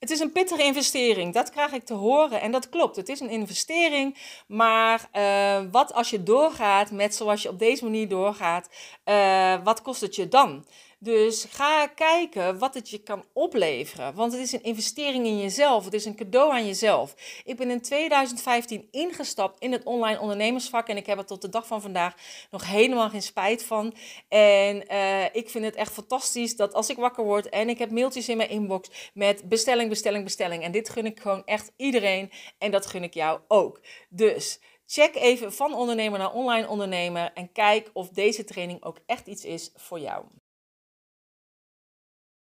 Het is een pittige investering, dat krijg ik te horen. En dat klopt, het is een investering. Maar eh, wat als je doorgaat met zoals je op deze manier doorgaat, eh, wat kost het je dan? Dus ga kijken wat het je kan opleveren. Want het is een investering in jezelf. Het is een cadeau aan jezelf. Ik ben in 2015 ingestapt in het online ondernemersvak. En ik heb er tot de dag van vandaag nog helemaal geen spijt van. En eh, ik vind het echt fantastisch dat als ik wakker word en ik heb mailtjes in mijn inbox met bestelling, bestelling, bestelling. En dit gun ik gewoon echt iedereen. En dat gun ik jou ook. Dus. Check even van ondernemer naar online ondernemer en kijk of deze training ook echt iets is voor jou.